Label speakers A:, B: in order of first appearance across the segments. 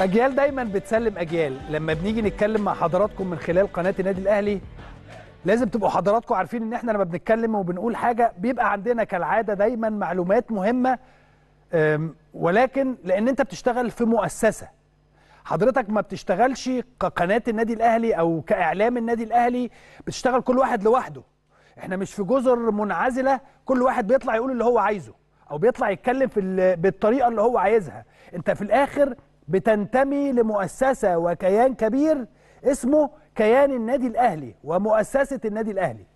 A: اجيال دايما بتسلم اجيال لما بنيجي نتكلم مع حضراتكم من خلال قناه النادي الاهلي لازم تبقوا حضراتكم عارفين ان احنا لما بنتكلم وبنقول حاجه بيبقى عندنا كالعاده دايما معلومات مهمه ولكن لان انت بتشتغل في مؤسسه حضرتك ما بتشتغلش كقناه النادي الاهلي او كاعلام النادي الاهلي بتشتغل كل واحد لوحده احنا مش في جزر منعزله كل واحد بيطلع يقول اللي هو عايزه او بيطلع يتكلم في بالطريقه اللي هو عايزها انت في الاخر بتنتمي لمؤسسة وكيان كبير اسمه كيان النادي الأهلي ومؤسسة النادي الأهلي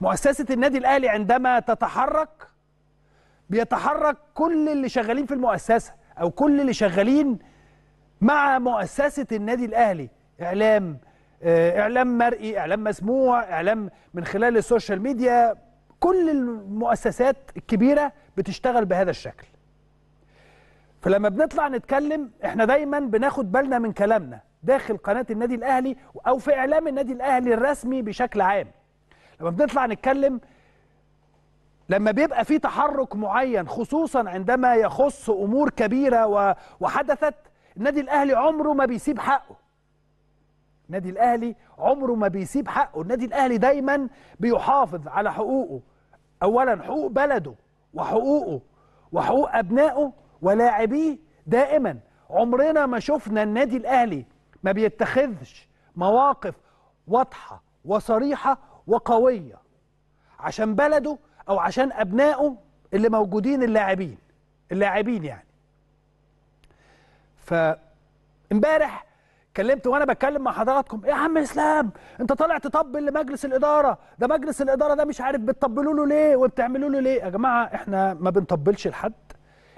A: مؤسسة النادي الأهلي عندما تتحرك بيتحرك كل اللي شغالين في المؤسسة أو كل اللي شغالين مع مؤسسة النادي الأهلي إعلام آه، إعلام مرئي إعلام مسموع إعلام من خلال السوشيال ميديا كل المؤسسات الكبيرة بتشتغل بهذا الشكل فلما بنطلع نتكلم احنا دايما بناخد بالنا من كلامنا داخل قناه النادي الاهلي او في اعلام النادي الاهلي الرسمي بشكل عام لما بنطلع نتكلم لما بيبقى في تحرك معين خصوصا عندما يخص امور كبيره وحدثت النادي الاهلي عمره ما بيسيب حقه النادي الاهلي عمره ما بيسيب حقه النادي الاهلي دايما بيحافظ على حقوقه اولا حقوق بلده وحقوقه وحقوق ابنائه ولاعبيه دائما عمرنا ما شفنا النادي الاهلي ما بيتخذش مواقف واضحه وصريحه وقويه عشان بلده او عشان ابنائه اللي موجودين اللاعبين اللاعبين يعني ف امبارح كلمت وانا بتكلم مع حضراتكم يا عم اسلام انت طالع تطبل لمجلس الاداره ده مجلس الاداره ده مش عارف بتطبلوا له ليه وبتعملوا له ليه يا جماعه احنا ما بنطبلش لحد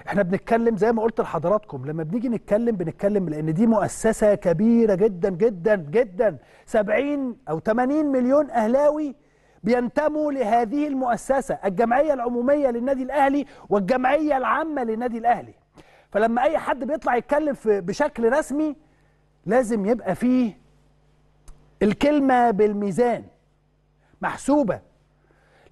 A: احنا بنتكلم زي ما قلت لحضراتكم لما بنيجي نتكلم بنتكلم لان دي مؤسسه كبيره جدا جدا جدا 70 او 80 مليون اهلاوي بينتموا لهذه المؤسسه الجمعيه العموميه للنادي الاهلي والجمعيه العامه للنادي الاهلي فلما اي حد بيطلع يتكلم بشكل رسمي لازم يبقى فيه الكلمه بالميزان محسوبه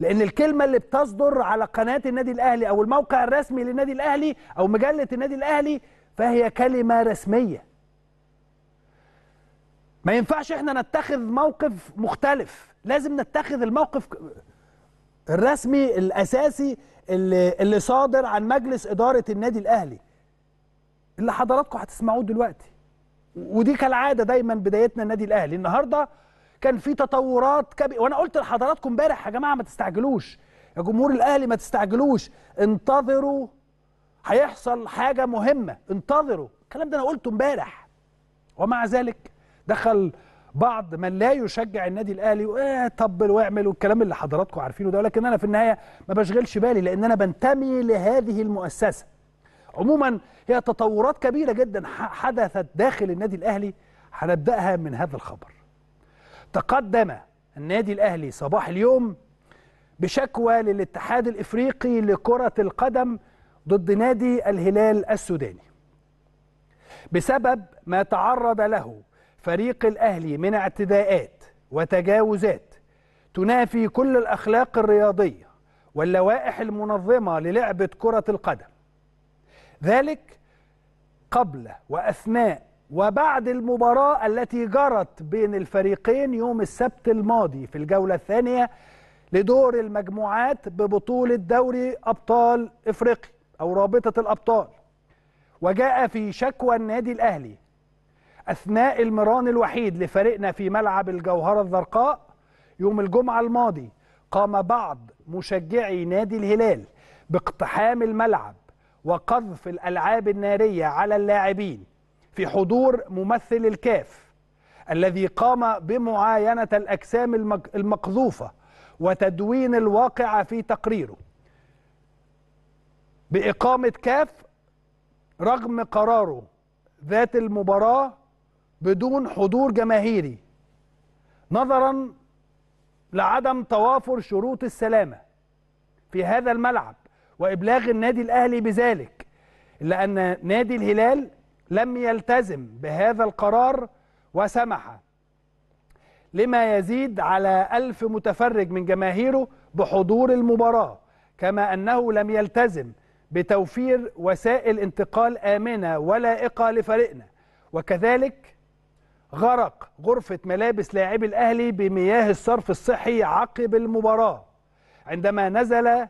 A: لان الكلمه اللي بتصدر على قناه النادي الاهلي او الموقع الرسمي للنادي الاهلي او مجله النادي الاهلي فهي كلمه رسميه ما ينفعش احنا نتخذ موقف مختلف لازم نتخذ الموقف الرسمي الاساسي اللي, صادر عن مجلس اداره النادي الاهلي اللي حضراتكم هتسمعوه دلوقتي ودي كالعاده دايما بدايتنا النادي الاهلي النهارده كان في تطورات كبيرة وانا قلت لحضراتكم امبارح يا جماعه ما تستعجلوش يا جمهور الاهلي ما تستعجلوش انتظروا هيحصل حاجه مهمه انتظروا الكلام ده انا قلته امبارح ومع ذلك دخل بعض من لا يشجع النادي الاهلي وإيه طبل واعمل والكلام اللي حضراتكم عارفينه ده ولكن انا في النهايه ما بشغلش بالي لان انا بنتمي لهذه المؤسسه عموما هي تطورات كبيره جدا حدثت داخل النادي الاهلي هنبداها من هذا الخبر تقدم النادي الأهلي صباح اليوم بشكوى للاتحاد الإفريقي لكرة القدم ضد نادي الهلال السوداني بسبب ما تعرض له فريق الأهلي من اعتداءات وتجاوزات تنافي كل الأخلاق الرياضية واللوائح المنظمة للعبة كرة القدم ذلك قبل وأثناء وبعد المباراة التي جرت بين الفريقين يوم السبت الماضي في الجولة الثانية لدور المجموعات ببطولة دوري أبطال إفريقيا أو رابطة الأبطال وجاء في شكوى النادي الأهلي أثناء المران الوحيد لفريقنا في ملعب الجوهرة الزرقاء يوم الجمعة الماضي قام بعض مشجعي نادي الهلال باقتحام الملعب وقذف الألعاب النارية على اللاعبين في حضور ممثل الكاف الذي قام بمعاينة الأجسام المقذوفة وتدوين الواقع في تقريره بإقامة كاف رغم قراره ذات المباراة بدون حضور جماهيري نظرا لعدم توافر شروط السلامة في هذا الملعب وإبلاغ النادي الأهلي بذلك لأن نادي الهلال لم يلتزم بهذا القرار وسمح لما يزيد على ألف متفرج من جماهيره بحضور المباراة كما أنه لم يلتزم بتوفير وسائل انتقال آمنة ولائقة لفريقنا وكذلك غرق غرفة ملابس لاعبي الأهلي بمياه الصرف الصحي عقب المباراة عندما نزل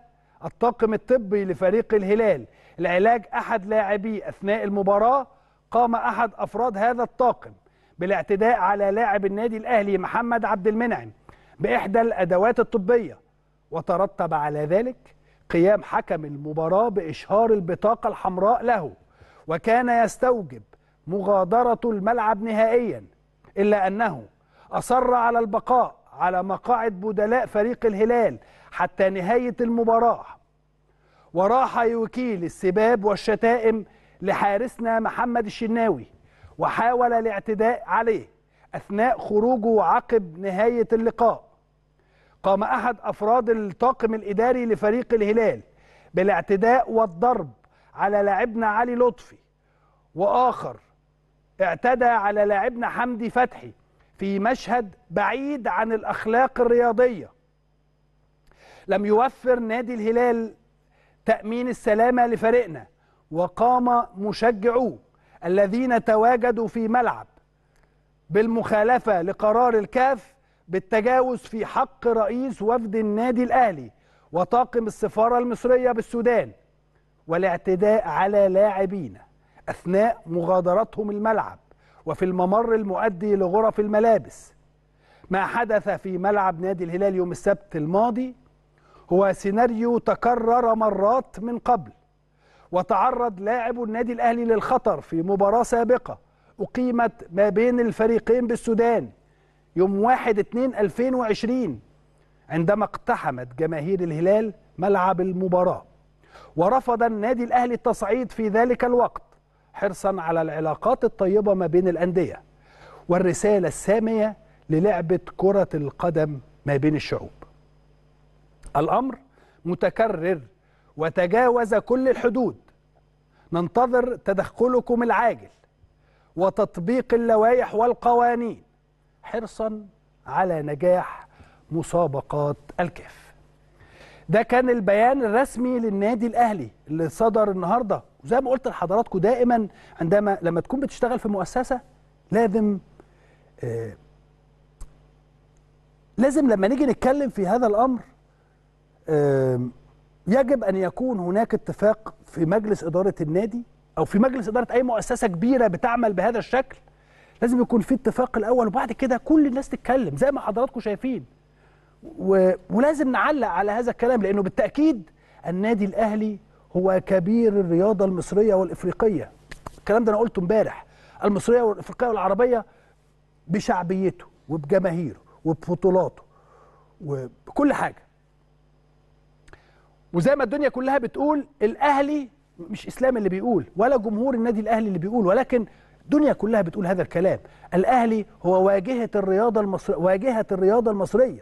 A: الطاقم الطبي لفريق الهلال لعلاج أحد لاعبيه أثناء المباراة قام أحد أفراد هذا الطاقم بالاعتداء على لاعب النادي الأهلي محمد عبد المنعم بإحدى الأدوات الطبية وترتب على ذلك قيام حكم المباراة بإشهار البطاقة الحمراء له وكان يستوجب مغادرة الملعب نهائيا إلا أنه أصر على البقاء على مقاعد بدلاء فريق الهلال حتى نهاية المباراة وراح يكيل السباب والشتائم لحارسنا محمد الشناوي وحاول الاعتداء عليه أثناء خروجه عقب نهاية اللقاء قام أحد أفراد الطاقم الإداري لفريق الهلال بالاعتداء والضرب على لاعبنا علي لطفي وآخر اعتدى على لاعبنا حمدي فتحي في مشهد بعيد عن الأخلاق الرياضية لم يوفر نادي الهلال تأمين السلامة لفريقنا وقام مشجعوه الذين تواجدوا في ملعب بالمخالفة لقرار الكاف بالتجاوز في حق رئيس وفد النادي الأهلي وطاقم السفارة المصرية بالسودان والاعتداء على لاعبين أثناء مغادرتهم الملعب وفي الممر المؤدي لغرف الملابس ما حدث في ملعب نادي الهلال يوم السبت الماضي هو سيناريو تكرر مرات من قبل وتعرض لاعب النادي الأهلي للخطر في مباراة سابقة أقيمت ما بين الفريقين بالسودان يوم 1/2/2020 عندما اقتحمت جماهير الهلال ملعب المباراة ورفض النادي الأهلي التصعيد في ذلك الوقت حرصا على العلاقات الطيبة ما بين الأندية والرسالة السامية للعبة كرة القدم ما بين الشعوب الأمر متكرر وتجاوز كل الحدود ننتظر تدخلكم العاجل وتطبيق اللوائح والقوانين حرصا على نجاح مسابقات الكاف ده كان البيان الرسمي للنادي الاهلي اللي صدر النهارده وزي ما قلت لحضراتكم دائما عندما لما تكون بتشتغل في مؤسسه لازم آه لازم لما نيجي نتكلم في هذا الامر آه يجب ان يكون هناك اتفاق في مجلس إدارة النادي أو في مجلس إدارة أي مؤسسة كبيرة بتعمل بهذا الشكل لازم يكون في اتفاق الأول وبعد كده كل الناس تتكلم زي ما حضراتكم شايفين و... ولازم نعلق على هذا الكلام لأنه بالتأكيد النادي الأهلي هو كبير الرياضة المصرية والإفريقية الكلام ده أنا قلته امبارح المصرية والإفريقية والعربية بشعبيته وبجماهيره وببطولاته وبكل حاجة وزي ما الدنيا كلها بتقول الاهلي مش اسلام اللي بيقول ولا جمهور النادي الاهلي اللي بيقول ولكن الدنيا كلها بتقول هذا الكلام الاهلي هو واجهه الرياضه المصر واجهه الرياضه المصريه